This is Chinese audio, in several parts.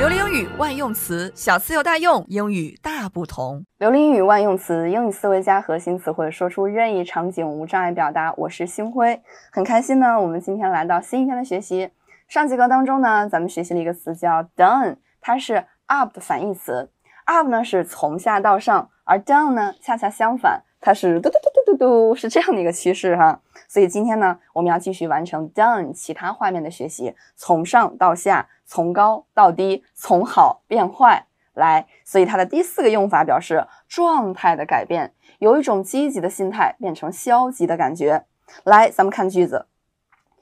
流利英语万用词，小词有大用，英语大不同。流利英语万用词，英语思维加核心词汇，说出任意场景无障碍表达。我是星辉，很开心呢。我们今天来到新一天的学习。上节课当中呢，咱们学习了一个词叫 d o n e 它是 up 的反义词。up 呢是从下到上，而 down 呢恰恰相反。它是嘟嘟嘟嘟嘟嘟，是这样的一个趋势哈。所以今天呢，我们要继续完成 done 其他画面的学习，从上到下，从高到低，从好变坏来。所以它的第四个用法表示状态的改变，由一种积极的心态变成消极的感觉。来，咱们看句子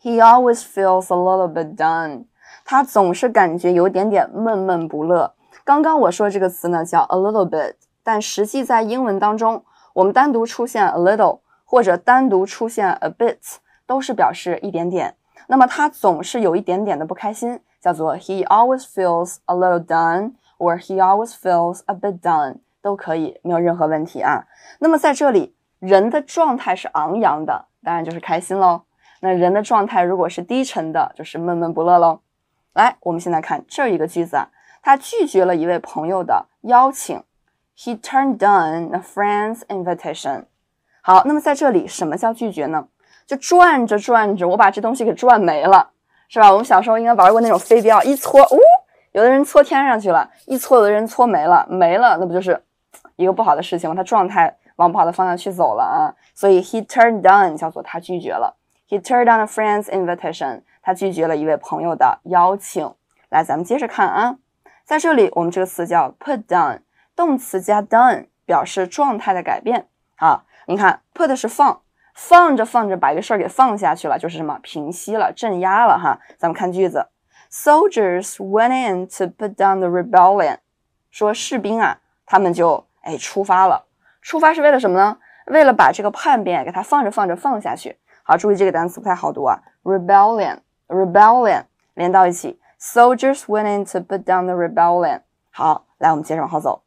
，He always feels a little bit done。他总是感觉有点点闷闷不乐。刚刚我说这个词呢叫 a little bit，但实际在英文当中。我们单独出现 a little，或者单独出现 a bit，都是表示一点点。那么他总是有一点点的不开心，叫做 he always feels a little down，or he always feels a bit down，都可以，没有任何问题啊。那么在这里，人的状态是昂扬的，当然就是开心喽。那人的状态如果是低沉的，就是闷闷不乐喽。来，我们现在看这一个句子啊，他拒绝了一位朋友的邀请。He turned down a friend's invitation。好，那么在这里什么叫拒绝呢？就转着转着，我把这东西给转没了，是吧？我们小时候应该玩过那种飞镖，一搓，呜，有的人搓天上去了，一搓，有的人搓没了，没了，那不就是一个不好的事情吗？他状态往不好的方向去走了啊。所以 he turned down 叫做他拒绝了。He turned down a friend's invitation。他拒绝了一位朋友的邀请。来，咱们接着看啊，在这里我们这个词叫 put down。动词加 done 表示状态的改变啊，你看 put 是放，放着放着把一个事儿给放下去了，就是什么平息了、镇压了哈。咱们看句子，Soldiers went in to put down the rebellion。说士兵啊，他们就哎出发了，出发是为了什么呢？为了把这个叛变给他放着放着放下去。好，注意这个单词不太好读啊，rebellion，rebellion 连到一起，soldiers went in to put down the rebellion。好，来我们接着往后走。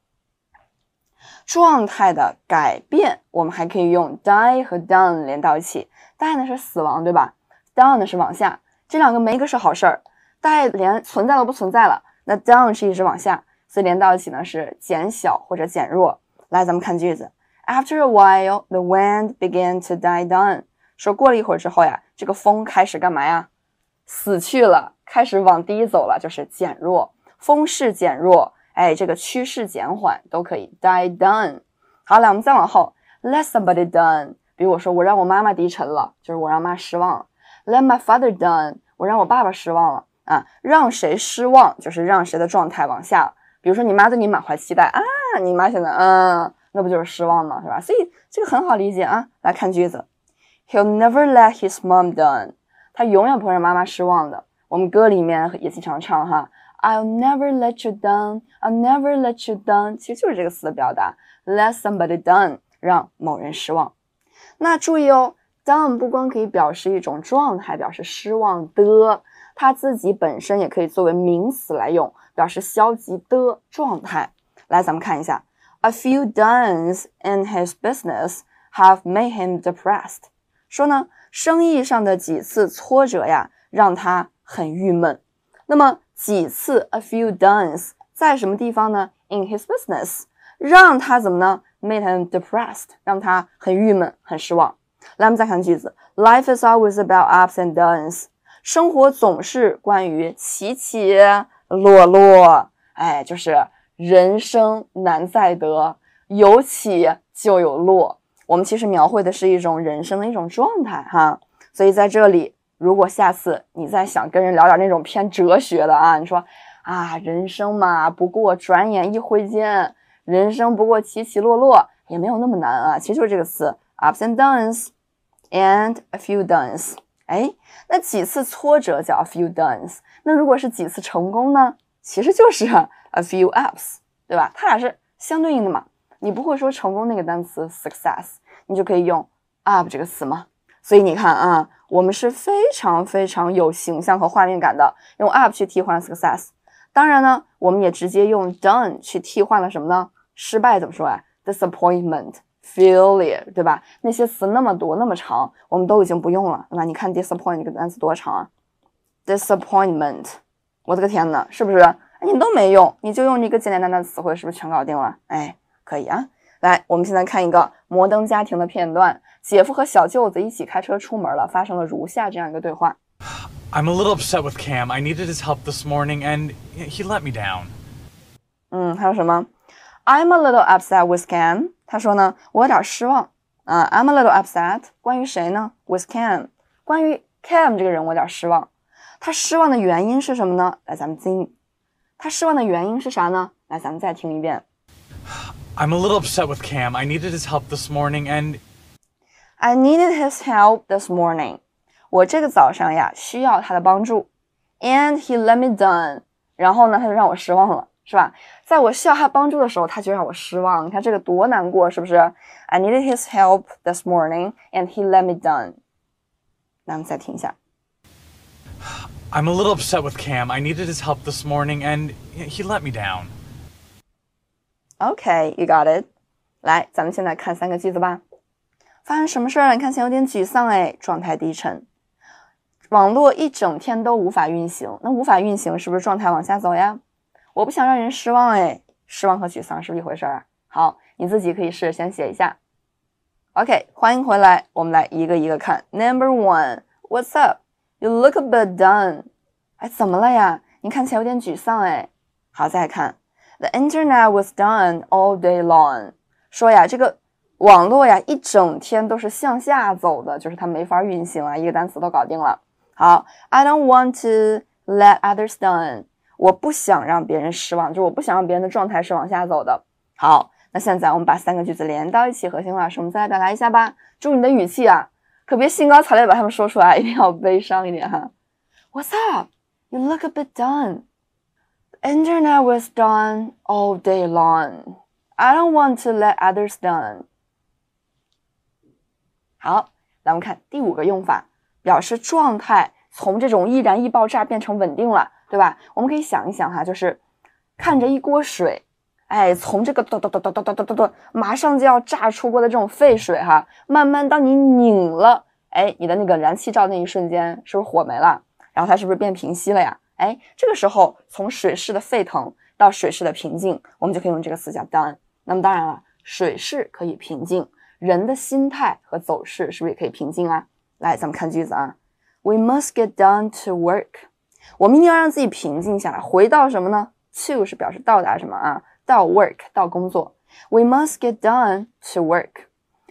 状态的改变，我们还可以用 die 和 down 连到一起。die 呢是死亡，对吧？down 呢是往下，这两个没一个是好事儿。die 连存在都不存在了，那 down 是一直往下，所以连到一起呢是减小或者减弱。来，咱们看句子。After a while, the wind began to die down。说过了一会儿之后呀，这个风开始干嘛呀？死去了，开始往低走了，就是减弱，风势减弱。哎，这个趋势减缓都可以 die down。好了，我们再往后 let somebody d o n e 比如我说我让我妈妈低沉了，就是我让妈失望了。Let my father down，我让我爸爸失望了。啊，让谁失望就是让谁的状态往下。比如说你妈对你满怀期待啊，你妈现在嗯，那不就是失望吗？是吧？所以这个很好理解啊。来看句子，He'll never let his mom down。他永远不会让妈妈失望的。我们歌里面也经常唱哈。I'll never let you down. I'll never let you down. 其实就是这个词的表达，let somebody down，让某人失望。那注意哦，down 不光可以表示一种状态，表示失望的，它自己本身也可以作为名词来用，表示消极的状态。来，咱们看一下，A few downs in his business have made him depressed。说呢，生意上的几次挫折呀，让他很郁闷。那么。几次？A few times，在什么地方呢？In his business，让他怎么呢？Made him depressed，让他很郁闷、很失望。来，我们再看句子：Life is always about ups and downs。生活总是关于起起落落。哎，就是人生难再得，有起就有落。我们其实描绘的是一种人生的一种状态，哈。所以在这里。如果下次你再想跟人聊点那种偏哲学的啊，你说啊，人生嘛，不过转眼一挥间，人生不过起起落落，也没有那么难啊。其实就是这个词，ups and downs，and a few downs。哎，那几次挫折叫 a few downs。那如果是几次成功呢？其实就是 a few ups，对吧？它俩是相对应的嘛。你不会说成功那个单词 success，你就可以用 up 这个词嘛。所以你看啊。我们是非常非常有形象和画面感的，用 up 去替换 success。当然呢，我们也直接用 done 去替换了什么呢？失败怎么说啊 disappointment, failure，对吧？那些词那么多那么长，我们都已经不用了，对吧？你看 disappointment 这个单词多长啊？disappointment，我的个天呐，是不是？你都没用，你就用一个简简单单的词汇，是不是全搞定了？哎，可以啊。来，我们现在看一个摩登家庭的片段。姐夫和小舅子一起开车出门了，发生了如下这样一个对话。I'm a little upset with Cam. I needed his help this morning, and he let me down. 嗯，还有什么？I'm a little upset with Cam. 他说呢，我有点失望。啊，I'm a little upset. 关于谁呢？With Cam. 关于 Cam 这个人，我有点失望。他失望的原因是什么呢？来，咱们听。他失望的原因是啥呢？来，咱们再听一遍。I'm a little upset with Cam. I needed his help this morning and. I needed his help this morning. 我这个早上呀需要他的帮助, and he let me down. I needed his help this morning, and he let me down. 那我们再听一下。I'm a little upset with Cam. I needed his help this morning, and he let me down. Okay, you got it。来，咱们现在看三个句子吧。发生什么事儿？你看起来有点沮丧哎，状态低沉。网络一整天都无法运行，那无法运行是不是状态往下走呀？我不想让人失望哎，失望和沮丧是不是一回事儿？好，你自己可以试着先写一下。o k 欢迎回来，我们来一个一个看。Number one, what's up? You look a bit down。哎，怎么了呀？你看起来有点沮丧哎。好，再看。The internet was down all day long。说呀，这个网络呀，一整天都是向下走的，就是它没法运行啊。一个单词都搞定了。好，I don't want to let others down。我不想让别人失望，就是我不想让别人的状态是往下走的。好，那现在我们把三个句子连到一起，核心老师，我们再来表达一下吧。注意你的语气啊，可别兴高采烈把它们说出来，一定要悲伤一点哈。What's up? You look a bit d o n e Internet was done all day long. I don't want to let others done. 好，来我们看第五个用法，表示状态从这种易燃易爆炸变成稳定了，对吧？我们可以想一想哈，就是看着一锅水，哎，从这个哒哒哒哒哒哒哒哒，马上就要炸出锅的这种沸水哈，慢慢当你拧了，哎，你的那个燃气灶那一瞬间，是不是火没了？然后它是不是变平息了呀？哎，这个时候从水势的沸腾到水势的平静，我们就可以用这个词叫 done。那么当然了，水势可以平静，人的心态和走势是不是也可以平静啊？来，咱们看句子啊，We must get done to work。我们一定要让自己平静下来，回到什么呢？To 是表示到达什么啊？到 work，到工作。We must get done to work。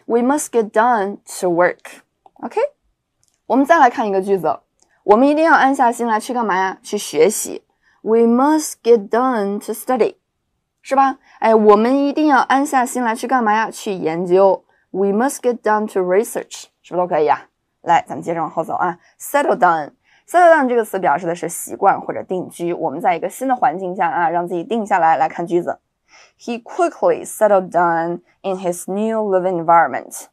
We must get done to work。OK，我们再来看一个句子。我们一定要安下心来去干嘛呀？去学习，We must get d o n e to study，是吧？哎，我们一定要安下心来去干嘛呀？去研究，We must get down to research，是不是都可以呀？来，咱们接着往后走啊。Settle down，settle down 这个词表示的是习惯或者定居。我们在一个新的环境下啊，让自己定下来。来看句子，He quickly settled down in his new living environment。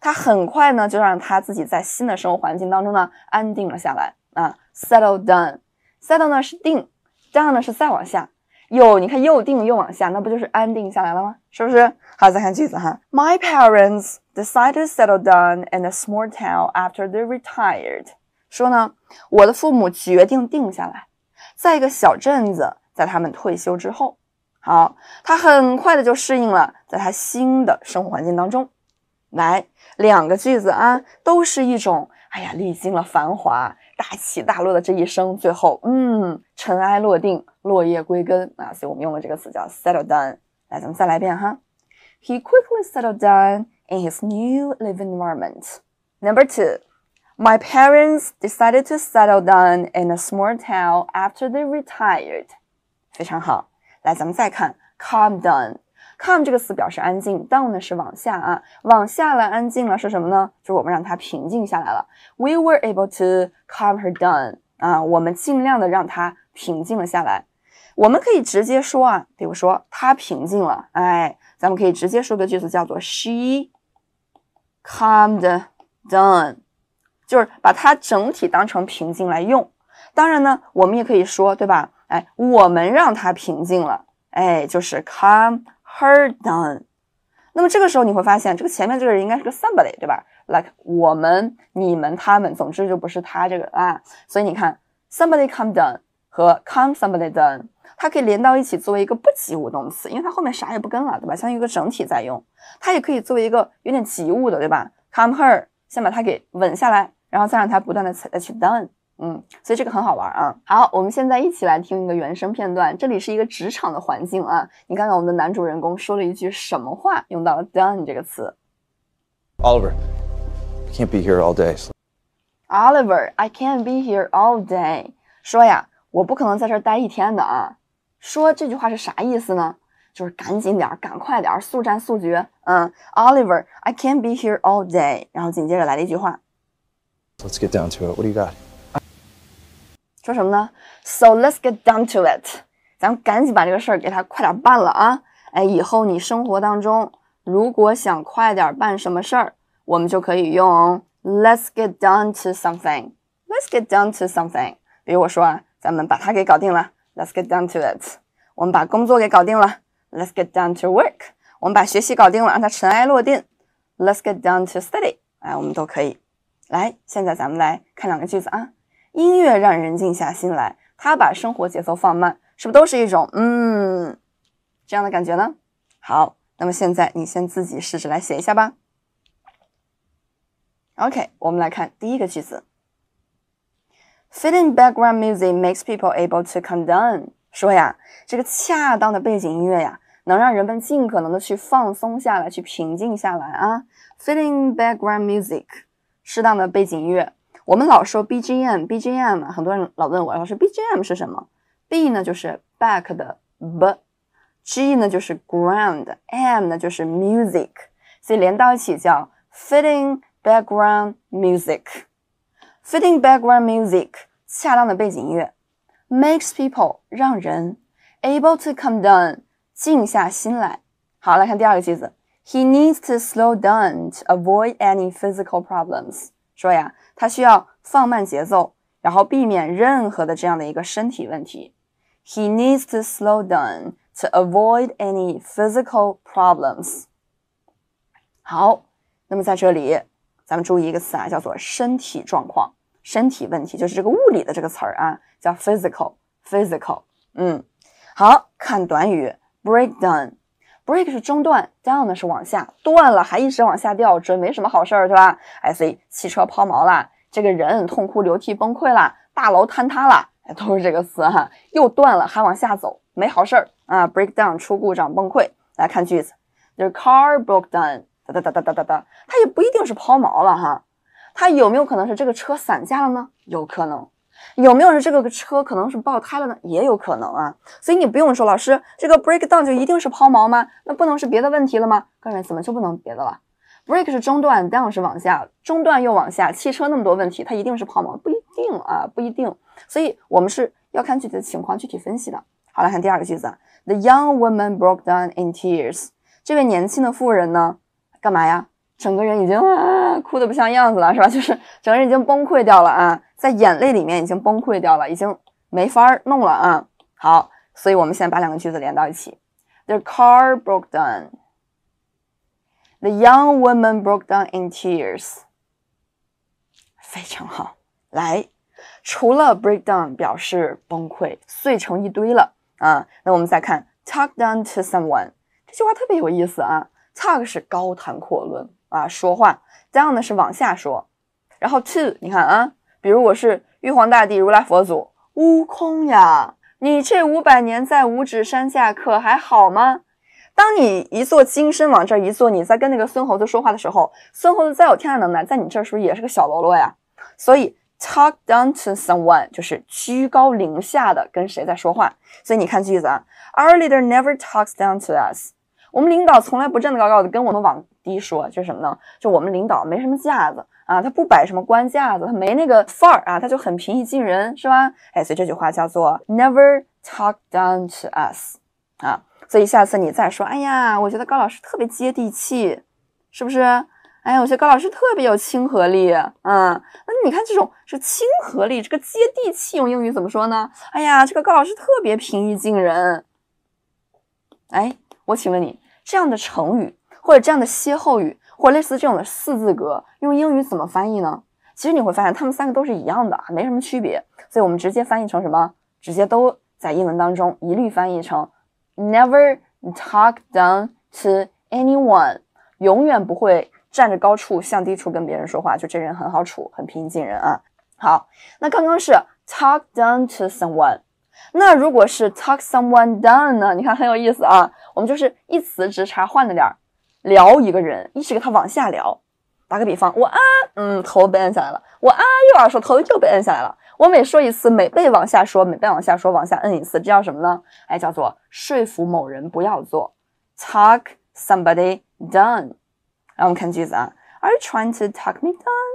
他很快呢，就让他自己在新的生活环境当中呢安定了下来啊，settle down，settle 呢是定，down 呢是再往下，又你看又定又往下，那不就是安定下来了吗？是不是？好，再看句子哈，My parents decided settle down in a small town after they retired。说呢，我的父母决定定下来，在一个小镇子，在他们退休之后。好，他很快的就适应了，在他新的生活环境当中。来，两个句子啊，都是一种，哎呀，历经了繁华、大起大落的这一生，最后，嗯，尘埃落定，落叶归根啊，所以我们用了这个词叫 settle down。来，咱们再来一遍哈。He quickly settled down in his new living environment. Number two, my parents decided to settle down in a small town after they retired. 非常好，来，咱们再看 calm down。Come 这个词表示安静，down 呢是往下啊，往下来安静了是什么呢？就是我们让它平静下来了。We were able to calm her down 啊，我们尽量的让它平静了下来。我们可以直接说啊，比如说她平静了，哎，咱们可以直接说个句子叫做 She calmed down，就是把它整体当成平静来用。当然呢，我们也可以说对吧？哎，我们让她平静了，哎，就是 calm。her done，那么这个时候你会发现，这个前面这个人应该是个 somebody，对吧？Like 我们、你们、他们，总之就不是他这个啊。所以你看，somebody come done 和 come somebody done，它可以连到一起作为一个不及物动词，因为它后面啥也不跟了，对吧？相当于一个整体在用。它也可以作为一个有点及物的，对吧？Come her，先把它给稳下来，然后再让它不断的再去 done。嗯，所以这个很好玩啊。好，我们现在一起来听一个原声片段。这里是一个职场的环境啊。你看看我们的男主人公说了一句什么话，用到了 done 这个词。Oliver, I can't be here all day. Oliver, I can't be here all day. 说呀，我不可能在这儿待一天的啊。说这句话是啥意思呢？就是赶紧点，赶快点，速战速决。嗯，Oliver, I can't be here all day. 然后紧接着来了一句话。Let's get down to it. What do you got? 说什么呢？So let's get down to it，咱们赶紧把这个事儿给他快点办了啊！哎，以后你生活当中如果想快点办什么事儿，我们就可以用 let's get down to something。Let's get down to something。比如我说，啊，咱们把它给搞定了，let's get down to it。我们把工作给搞定了，let's get down to work。我们把学习搞定了，让它尘埃落定，let's get down to study。哎，我们都可以。来，现在咱们来看两个句子啊。音乐让人静下心来，它把生活节奏放慢，是不是都是一种嗯这样的感觉呢？好，那么现在你先自己试着来写一下吧。OK，我们来看第一个句子。Fitting background music makes people able to c o m e down。说呀，这个恰当的背景音乐呀，能让人们尽可能的去放松下来，去平静下来啊。Fitting background music，适当的背景音乐。我们老说 BGM，BGM，很多人老问我，老师 BGM 是什么？B 呢就是 back 的 b，G 呢就是 ground，M 呢就是 music，所以连到一起叫 fitting background music，fitting background music，恰当的背景音乐，makes people 让人 able to come down 静下心来。好，来看第二个句子，He needs to slow down to avoid any physical problems。说呀，他需要放慢节奏，然后避免任何的这样的一个身体问题。He needs to slow down to avoid any physical problems。好，那么在这里，咱们注意一个词啊，叫做身体状况、身体问题，就是这个物理的这个词儿啊，叫 physical，physical。嗯，好看短语 breakdown。Break 是中断，down 呢是往下断了，还一直往下掉，这没什么好事儿，是吧？哎，所以汽车抛锚了，这个人痛哭流涕崩溃了，大楼坍塌了，哎，都是这个词哈，又断了还往下走，没好事儿啊！Breakdown 出故障崩溃。来看句子，The car broke down，哒哒哒哒哒哒哒。它也不一定是抛锚了哈，它有没有可能是这个车散架了呢？有可能。有没有人这个车可能是爆胎了呢？也有可能啊。所以你不用说，老师这个 breakdown 就一定是抛锚吗？那不能是别的问题了吗？各位，怎么就不能别的了？Break 是中断，down 是往下，中断又往下。汽车那么多问题，它一定是抛锚？不一定啊，不一定。所以我们是要看具体的情况具体分析的。好，来看第二个句子，The young woman broke down in tears。这位年轻的妇人呢，干嘛呀？整个人已经啊，哭得不像样子了，是吧？就是整个人已经崩溃掉了啊，在眼泪里面已经崩溃掉了，已经没法弄了啊。好，所以我们现在把两个句子连到一起：The car broke down. The young woman broke down in tears. 非常好，来，除了 break down 表示崩溃、碎成一堆了啊，那我们再看 talk down to someone，这句话特别有意思啊，talk 是高谈阔论。啊，说话 down 呢是往下说，然后 to 你看啊，比如我是玉皇大帝、如来佛祖、悟空呀，你这五百年在五指山下可还好吗？当你一坐金身往这儿一坐，你在跟那个孙猴子说话的时候，孙猴子再有天大能耐，在你这儿是不是也是个小喽啰呀？所以 talk down to someone 就是居高临下的跟谁在说话。所以你看句子啊，Our leader never talks down to us。我们领导从来不站得高高的，跟我们往低说，就是什么呢？就我们领导没什么架子啊，他不摆什么官架子，他没那个范儿啊，他就很平易近人，是吧？哎，所以这句话叫做 Never talk down to us，啊，所以下次你再说，哎呀，我觉得高老师特别接地气，是不是？哎呀，我觉得高老师特别有亲和力，嗯，那你看这种是亲和力，这个接地气，用英语怎么说呢？哎呀，这个高老师特别平易近人，哎。我请问你，这样的成语或者这样的歇后语，或类似这种的四字格，用英语怎么翻译呢？其实你会发现，他们三个都是一样的啊，没什么区别。所以我们直接翻译成什么？直接都在英文当中一律翻译成 never talk down to anyone，永远不会站着高处向低处跟别人说话，就这人很好处，很平易近人啊。好，那刚刚是 talk down to someone，那如果是 talk someone down 呢？你看很有意思啊。我们就是一词直插换了点儿，聊一个人，一直给他往下聊。打个比方，我啊，嗯，头被摁下来了。我啊，又要说头又被摁下来了。我每说一次，每被往下说，每被往下说，往下摁一次，这叫什么呢？哎，叫做说服某人不要做，talk somebody done。然后我们看句子啊，Are you trying to talk me d o w n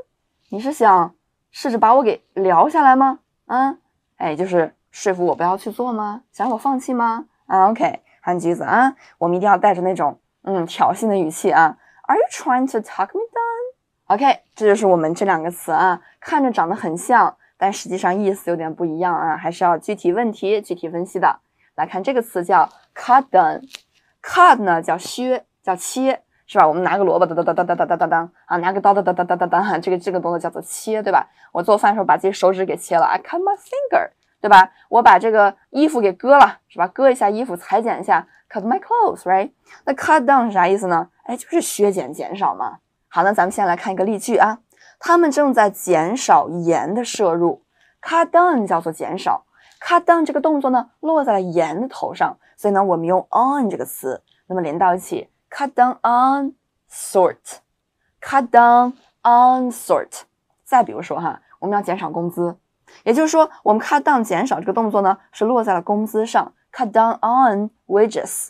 你是想试着把我给聊下来吗？啊，哎，就是说服我不要去做吗？想让我放弃吗？啊，OK。看橘子啊，我们一定要带着那种嗯挑衅的语气啊。Are you trying to talk me down? OK，这就是我们这两个词啊，看着长得很像，但实际上意思有点不一样啊，还是要具体问题具体分析的。来看这个词叫 cut down，cut 呢叫削，叫切，是吧？我们拿个萝卜，哒哒哒哒哒哒哒哒当啊，拿个刀，哒哒哒哒哒哒这个这个动作叫做切，对吧？我做饭的时候把自己手指给切了，I cut my finger。对吧？我把这个衣服给割了，是吧？割一下衣服，裁剪一下，cut my clothes，right？那 cut down 是啥意思呢？哎，就是削减、减少嘛。好，那咱们先来看一个例句啊。他们正在减少盐的摄入，cut down 叫做减少，cut down 这个动作呢落在了盐的头上，所以呢，我们用 on 这个词，那么连到一起，cut down on salt，cut down on salt。再比如说哈，我们要减少工资。也就是说，我们 cut down 减少这个动作呢，是落在了工资上，cut down on wages。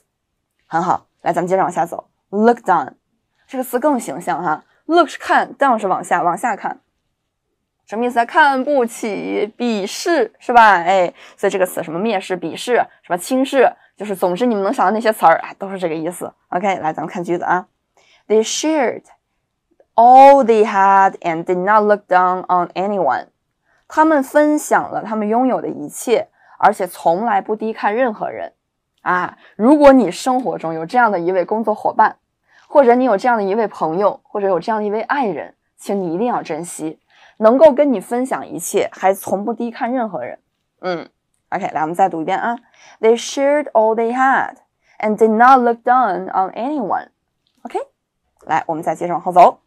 很好，来，咱们接着往下走。Look down 这个词更形象哈，look 是看，down 是往下，往下看，什么意思啊？看不起、鄙视是吧？哎，所以这个词什么蔑视、鄙视，什么轻视，就是总之你们能想到那些词儿啊，都是这个意思。OK，来，咱们看句子啊。They shared all they had and did not look down on anyone. 他们分享了他们拥有的一切，而且从来不低看任何人。啊，如果你生活中有这样的一位工作伙伴，或者你有这样的一位朋友，或者有这样的一位爱人，请你一定要珍惜，能够跟你分享一切，还从不低看任何人。嗯，OK，来，我们再读一遍啊。They shared all they had and did not look down on anyone。OK，来，我们再接着往后走。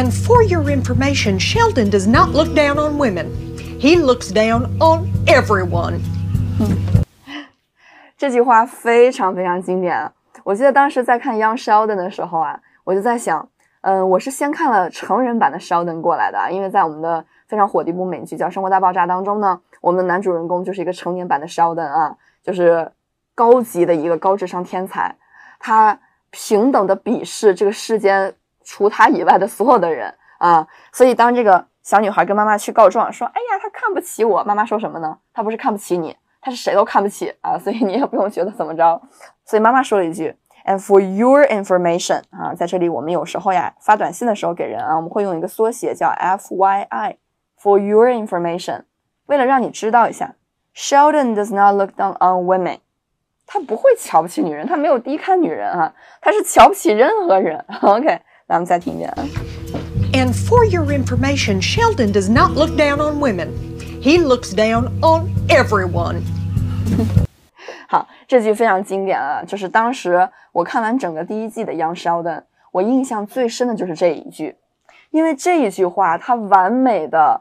And for your information, Sheldon does not look down on women. He looks down on everyone. 这句话非常非常经典啊！我记得当时在看《Young Sheldon》的时候啊，我就在想，嗯，我是先看了成人版的 Sheldon 过来的，因为在我们的非常火的一部美剧叫《生活大爆炸》当中呢，我们的男主人公就是一个成年版的 Sheldon 啊，就是高级的一个高智商天才，他平等的鄙视这个世间。除他以外的所有的人啊，所以当这个小女孩跟妈妈去告状说，哎呀，他看不起我。妈妈说什么呢？他不是看不起你，他是谁都看不起啊。所以你也不用觉得怎么着。所以妈妈说了一句，And for your information 啊，在这里我们有时候呀发短信的时候给人啊，我们会用一个缩写叫 FYI，for your information，为了让你知道一下，Sheldon does not look down on women，他不会瞧不起女人，他没有低看女人啊，他是瞧不起任何人。OK。咱们再听一啊。And for your information, Sheldon does not look down on women. He looks down on everyone. 好，这句非常经典啊！就是当时我看完整个第一季的 Young Sheldon，我印象最深的就是这一句，因为这一句话它完美的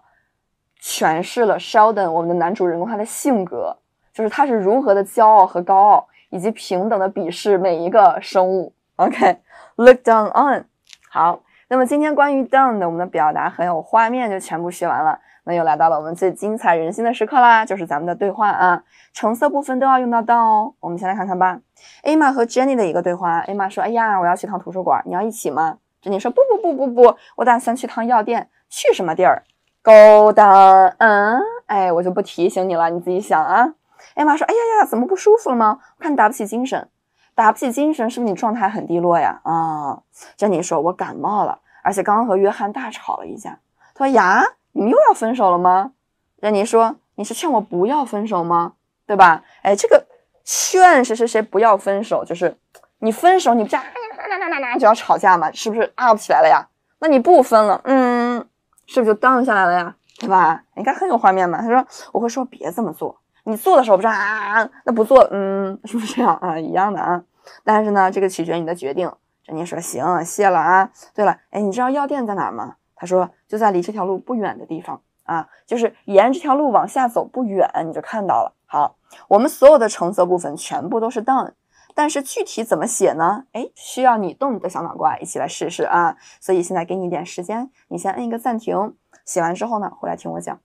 诠释了 Sheldon 我们的男主人公他的性格，就是他是如何的骄傲和高傲，以及平等的鄙视每一个生物。OK，look down on。好，那么今天关于 down 的我们的表达很有画面，就全部学完了。那又来到了我们最精彩人心的时刻啦，就是咱们的对话啊。橙色部分都要用到 down 哦。我们先来看看吧。Emma 和 Jenny 的一个对话，Emma 说：“哎呀，我要去趟图书馆，你要一起吗？” Jenny 说：“不不不不不，我打算去趟药店。去什么地儿？Go down。嗯，哎，我就不提醒你了，你自己想啊。”艾玛说：“哎呀呀，怎么不舒服了吗？看打不起精神。”打不起精神，是不是你状态很低落呀？啊，珍妮说，我感冒了，而且刚刚和约翰大吵了一架。他说呀，你们又要分手了吗？珍妮说，你是劝我不要分手吗？对吧？哎，这个劝谁谁谁不要分手，就是你分手你不加，啦啦啦啦就要吵架嘛，是不是 up 起来了呀？那你不分了，嗯，是不是就 down 下来了呀？对吧？应该很有画面嘛。他说，我会说别这么做。你做的时候不是啊？那不做，嗯，是不是这样啊？一样的啊。但是呢，这个取决你的决定。这你说行，谢了啊。对了，哎，你知道药店在哪吗？他说就在离这条路不远的地方啊，就是沿这条路往下走不远你就看到了。好，我们所有的橙色部分全部都是 done，但是具体怎么写呢？哎，需要你动你的小脑瓜一起来试试啊。所以现在给你一点时间，你先摁一个暂停，写完之后呢，回来听我讲。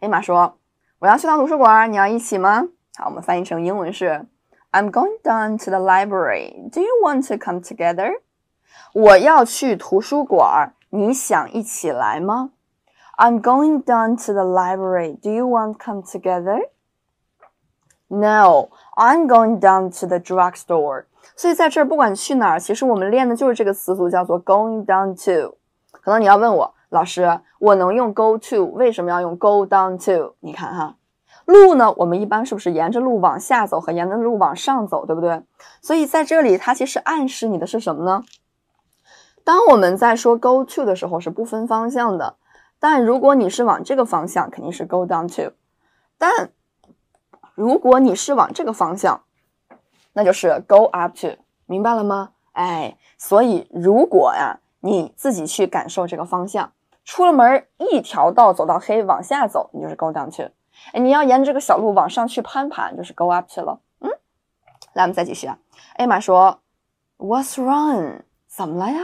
哎玛说。我要去趟图书馆，你要一起吗？好，我们翻译成英文是：I'm going down to the library. Do you want to come together？我要去图书馆，你想一起来吗？I'm going down to the library. Do you want come together？No. I'm going down to the drug store. 所以在这儿不管去哪儿，其实我们练的就是这个词组，叫做 going down to。可能你要问我，老师。我能用 go to，为什么要用 go down to？你看哈，路呢？我们一般是不是沿着路往下走和沿着路往上走，对不对？所以在这里，它其实暗示你的是什么呢？当我们在说 go to 的时候，是不分方向的。但如果你是往这个方向，肯定是 go down to；但如果你是往这个方向，那就是 go up to。明白了吗？哎，所以如果呀，你自己去感受这个方向。出了门，一条道走到黑，往下走你就是 go down 去，哎，你要沿着这个小路往上去攀爬，就是 go up 去了。嗯，来，我们再继续啊。艾玛说，What's wrong？怎么了呀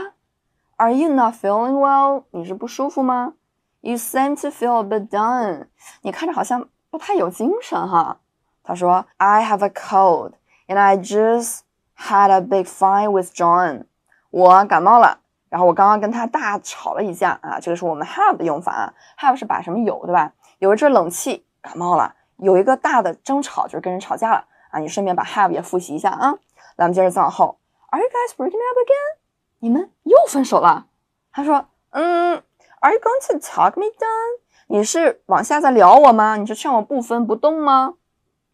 ？Are you not feeling well？你是不舒服吗？You seem to feel a b i t d o w n 你看着好像不太有精神哈。他说，I have a cold and I just had a big fight with John。我感冒了。然后我刚刚跟他大吵了一架啊！这个是我们 have 的用法啊，have 是把什么有对吧？有一阵冷气，感冒了；有一个大的争吵，就是跟人吵架了啊！你顺便把 have 也复习一下啊！咱们接着再往后。Are you guys breaking up again？你们又分手了？他说：嗯。Are you going to talk me down？你是往下在聊我吗？你是劝我不分不动吗？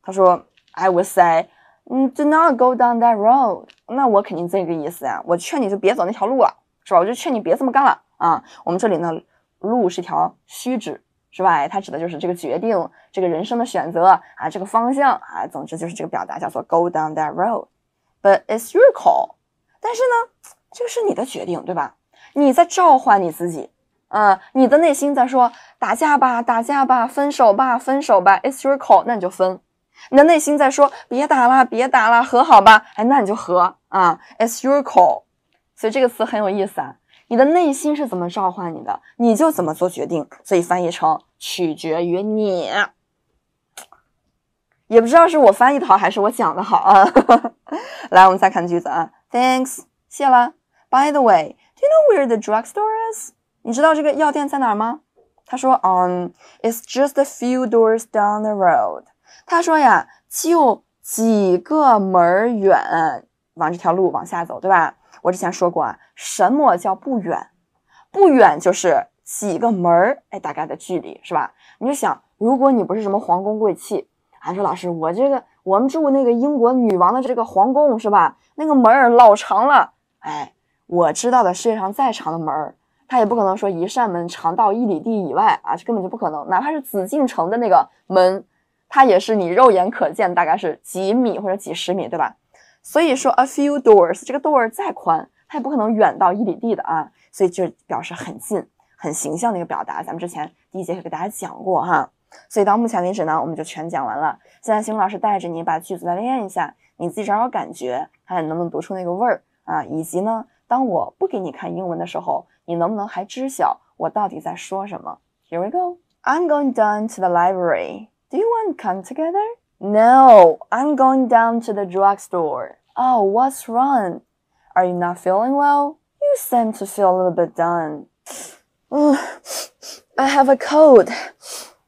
他说：i would say，嗯，do not go down that road。那我肯定这个意思呀，我劝你就别走那条路了。是吧？我就劝你别这么干了啊！我们这里呢，路是一条虚指，是吧？它指的就是这个决定，这个人生的选择啊，这个方向啊，总之就是这个表达叫做 go down that road。But it's your call。但是呢，这个是你的决定，对吧？你在召唤你自己啊，你的内心在说：打架吧，打架吧，分手吧，分手吧。It's your call，那你就分。你的内心在说：别打了，别打了，和好吧。哎，那你就和啊。It's your call。所以这个词很有意思啊！你的内心是怎么召唤你的，你就怎么做决定。所以翻译成取决于你。也不知道是我翻译的好，还是我讲的好啊！来，我们再看句子啊。Thanks，谢了。By the way，Do you know where the drugstore is？你知道这个药店在哪吗？他说：o n i t s just a few doors down the road。他说呀，就几个门远，往这条路往下走，对吧？我之前说过啊，什么叫不远？不远就是几个门儿，哎，大概的距离是吧？你就想，如果你不是什么皇宫贵气，啊，说老师，我这个我们住那个英国女王的这个皇宫是吧？那个门儿老长了，哎，我知道的世界上再长的门儿，它也不可能说一扇门长到一里地以外啊，这根本就不可能。哪怕是紫禁城的那个门，它也是你肉眼可见，大概是几米或者几十米，对吧？所以说，a few doors，这个 door 再宽，它也不可能远到一里地的啊，所以就表示很近，很形象的一个表达。咱们之前第一节课给大家讲过哈，所以到目前为止呢，我们就全讲完了。现在邢老师带着你把句子再练一下，你自己找找感觉，看你能不能读出那个味儿啊。以及呢，当我不给你看英文的时候，你能不能还知晓我到底在说什么？Here we go，I'm going down to the library。Do you want come together？No，I'm going down to the drug store。Oh, what's wrong? Are you not feeling well? You seem to feel a little bit done. I have a cold.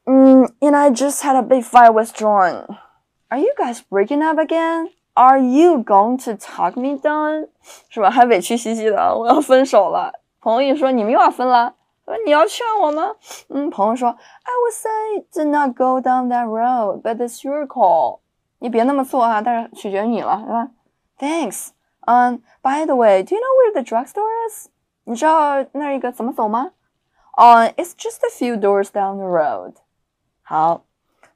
Mm, and I just had a big fight with John. Are you guys breaking up again? Are you going to talk me down？是吧？还委屈兮兮的，我要分手了。朋友一说你们又要分了，说你要劝我吗？嗯，朋友说，I would say do not go down that road, but it's your call。你别那么做啊，但是取决于你了，是吧？Thanks. Um, by the way, do you know where the drugstore is? 你知道那一个怎么走吗？Oh, it's just a few doors down the road. 好，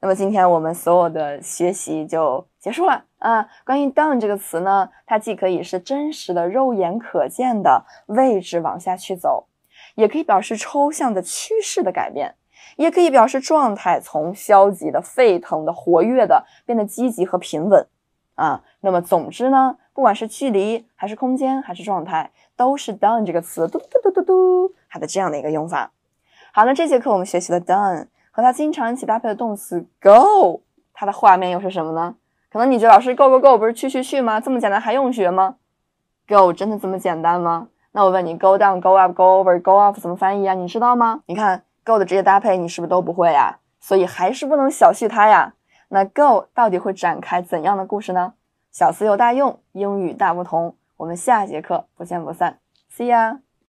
那么今天我们所有的学习就结束了啊。关于 down 这个词呢，它既可以是真实的、肉眼可见的位置往下去走，也可以表示抽象的趋势的改变，也可以表示状态从消极的、沸腾的、活跃的变得积极和平稳。啊，那么总之呢，不管是距离还是空间还是状态，都是 done 这个词，嘟嘟嘟嘟嘟它的这样的一个用法。好，那这节课我们学习了 done 和它经常一起搭配的动词 go，它的画面又是什么呢？可能你觉得老师 go go go 不是去去去吗？这么简单还用学吗？Go 真的这么简单吗？那我问你，go down，go up，go over，go off 怎么翻译啊？你知道吗？你看 go 的这些搭配你是不是都不会呀？所以还是不能小觑它呀。那 Go 到底会展开怎样的故事呢？小词有大用，英语大不同。我们下节课不见不散，See ya。